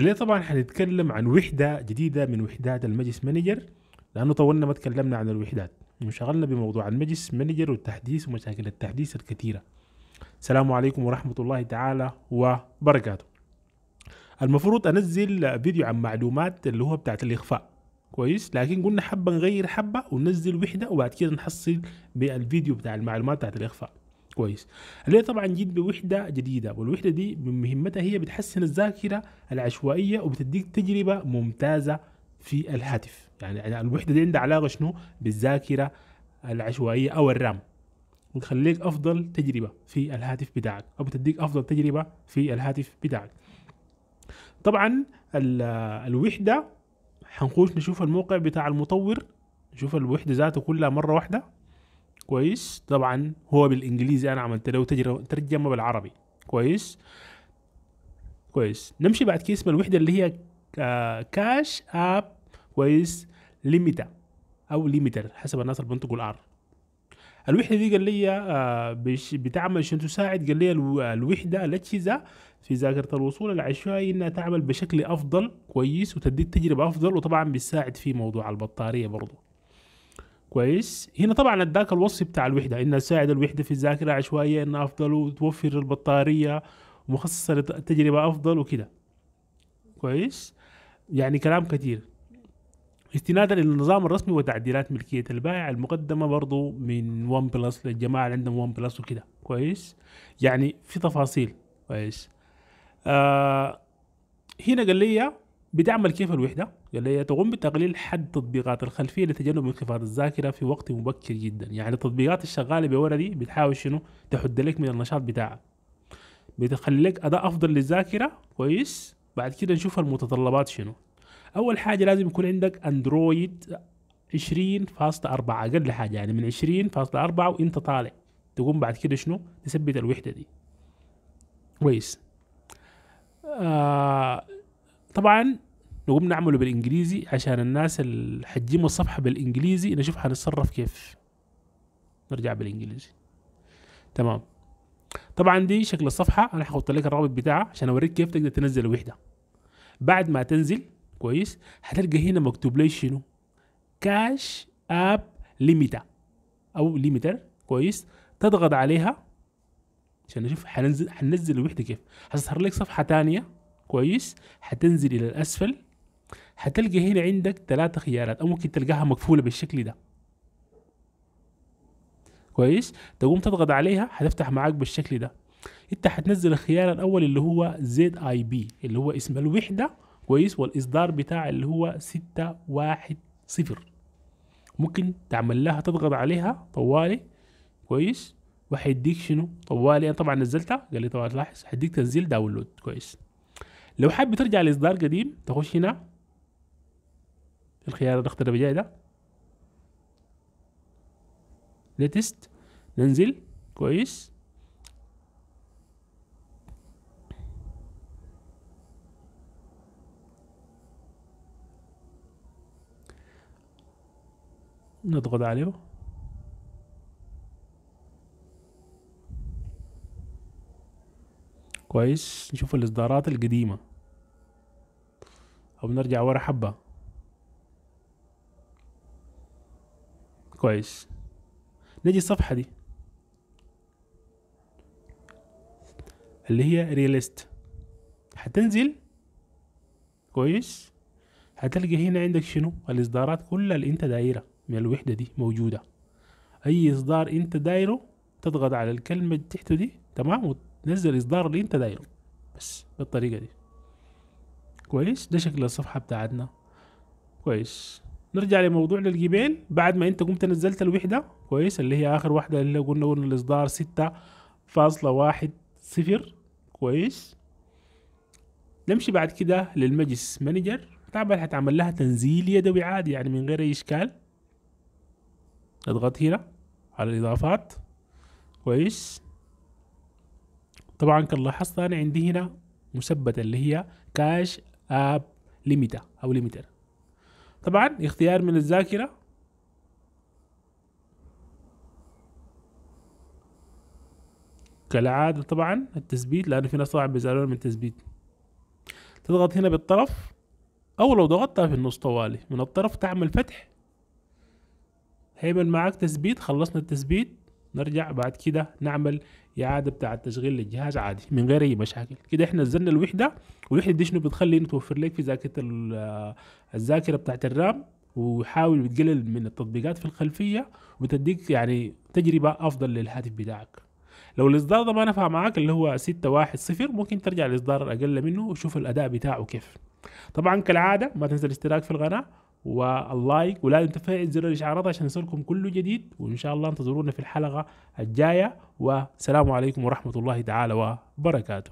اللي طبعا حنتكلم عن وحده جديده من وحدات المجلس مانجر لانه طولنا ما تكلمنا عن الوحدات وانشغلنا بموضوع المجلس مانجر والتحديث ومشاكل التحديث الكثيره السلام عليكم ورحمه الله تعالى وبركاته المفروض انزل فيديو عن معلومات اللي هو بتاعت الاخفاء كويس لكن قلنا حبه نغير حبه وننزل وحده وبعد كده نحصل بالفيديو بتاع المعلومات بتاعت الاخفاء كويس اللي طبعا جيت بوحده جديده والوحده دي من مهمتها هي بتحسن الذاكره العشوائيه وبتديك تجربه ممتازه في الهاتف يعني الوحده دي عندها علاقه شنو بالذاكره العشوائيه او الرام بتخليك افضل تجربه في الهاتف بتاعك او بتديك افضل تجربه في الهاتف بتاعك طبعا الوحده حنخش نشوف الموقع بتاع المطور نشوف الوحده ذاته كلها مره واحده كويس طبعا هو بالانجليزي انا عملت له ترجمه بالعربي كويس كويس نمشي بعد كده اسم الوحده اللي هي كاش آه، اب كويس ليميتا او ليميتر حسب الناس اللي بنطقوا الار الوحده دي قال لي آه، بتعمل عشان تساعد قال لي الوحده الاجهزه في ذاكره الوصول العشوائي انها تعمل بشكل افضل كويس وتدي تجربه افضل وطبعا بتساعد في موضوع البطاريه برضه كويس هنا طبعا اداك الوصف بتاع الوحده انها تساعد الوحده في الذاكره عشوائيه انها افضل وتوفر البطاريه ومخصصه لتجربه افضل وكده كويس يعني كلام كثير استنادا الى النظام الرسمي وتعديلات ملكيه البائع المقدمه برضو من ون بلس للجماعه اللي عندهم ون بلس وكده كويس يعني في تفاصيل كويس آه هنا قال لي بتعمل كيف الوحدة؟ قال لي تقوم بتقليل حد تطبيقات الخلفية لتجنب انخفاض الذاكرة في وقت مبكر جدا، يعني التطبيقات الشغالة بورا دي بتحاول شنو؟ تحد لك من النشاط بتاعك. بتخلي لك أداء أفضل للذاكرة كويس؟ بعد كده نشوف المتطلبات شنو؟ أول حاجة لازم يكون عندك أندرويد 20.4 أقل حاجة يعني من 20.4 وأنت طالع تقوم بعد كده شنو؟ تثبت الوحدة دي. كويس. آه طبعا نقوم نعمله بالانجليزي عشان الناس اللي الصفحه بالانجليزي نشوف حنتصرف كيف نرجع بالانجليزي تمام طبعا دي شكل الصفحه انا ححط لك الرابط بتاعها عشان اوريك كيف تقدر تنزل الوحده بعد ما تنزل كويس هتلقى هنا مكتوب لي شنو كاش اب ليميتا او ليميتر كويس تضغط عليها عشان نشوف حننزل حننزل الوحده كيف هتظهر لك صفحه ثانيه كويس هتنزل الى الاسفل هتلقى هنا عندك ثلاثة خيارات او ممكن تلقاها مقفولة بالشكل ده كويس تقوم تضغط عليها هتفتح معاك بالشكل ده انت هتنزل الخيار الاول اللي هو زد اي بي اللي هو اسم الوحدة كويس والاصدار بتاع اللي هو ستة واحد صفر ممكن تعمل لها تضغط عليها طوالي كويس وهيديك شنو طوالي انا طبعا نزلتها قال لي طبعا لاحظ هيديك تنزيل داونلود كويس لو حابب ترجع لاصدار قديم تخش هنا الخيار اخترته بجاي ده ليتست ننزل كويس نضغط عليه كويس نشوف الاصدارات القديمة او نرجع ورا حبة كويس نجي الصفحة دي اللي هي ريليست هتنزل كويس هتلقى هنا عندك شنو الاصدارات كلها اللي انت دايرة من الوحدة دي موجودة اي اصدار انت دايره تضغط على الكلمة تحته دي تمام نزل الاصدار اللي انت دايره بس بالطريقه دي كويس ده شكل الصفحه بتاعتنا كويس نرجع لموضوع للجبال بعد ما انت قمت نزلت الوحده كويس اللي هي اخر واحده اللي قلنا قلنا الاصدار ستة فاصلة واحد صفر كويس نمشي بعد كده للمجلس مانجر طبعا هتعمل لها تنزيل يدوي عادي يعني من غير اي اشكال اضغط هنا على الاضافات كويس طبعا كان لاحظت انا عندي هنا مثبته اللي هي كاش اب ليميتا او ليميتر طبعا اختيار من الذاكره كالعاده طبعا التثبيت لانه في ناس طبعا بيزعلون من التثبيت تضغط هنا بالطرف او لو ضغطتها في النص طوالي من الطرف تعمل فتح هيعمل معاك تثبيت خلصنا التثبيت نرجع بعد كده نعمل إعادة بتاع التشغيل للجهاز عادي من غير أي مشاكل كده إحنا نزلنا الوحدة والوحدة دي شنو بتخلي توفر لك في ذاكرة آه، الذاكرة بتاعت الرام وحاول بتقلل من التطبيقات في الخلفية وبتديك يعني تجربة أفضل للهاتف بتاعك لو الإصدار ده ما نفع معاك اللي هو ستة واحد صفر ممكن ترجع الإصدار الأقل منه وشوف الأداء بتاعه كيف طبعا كالعاده ما تنسى الاشتراك في القناه واللايك ولازم تفعل زر الاشعارات عشان يصلكم كل جديد وان شاء الله انتظرونا في الحلقه الجايه والسلام عليكم ورحمه الله تعالى وبركاته